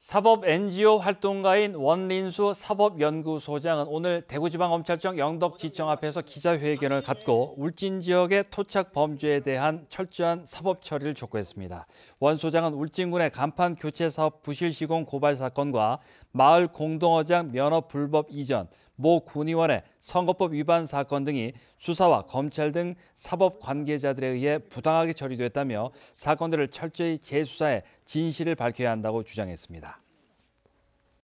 사법 NGO 활동가인 원린수 사법연구소장은 오늘 대구지방검찰청 영덕지청 앞에서 기자회견을 갖고 울진 지역의 토착 범죄에 대한 철저한 사법 처리를 촉구했습니다. 원 소장은 울진군의 간판 교체 사업 부실 시공 고발 사건과 마을 공동어장 면허 불법 이전, 모 군의원의 선거법 위반 사건 등이 수사와 검찰 등 사법 관계자들에 의해 부당하게 처리됐다며 사건들을 철저히 재수사해 진실을 밝혀야 한다고 주장했습니다.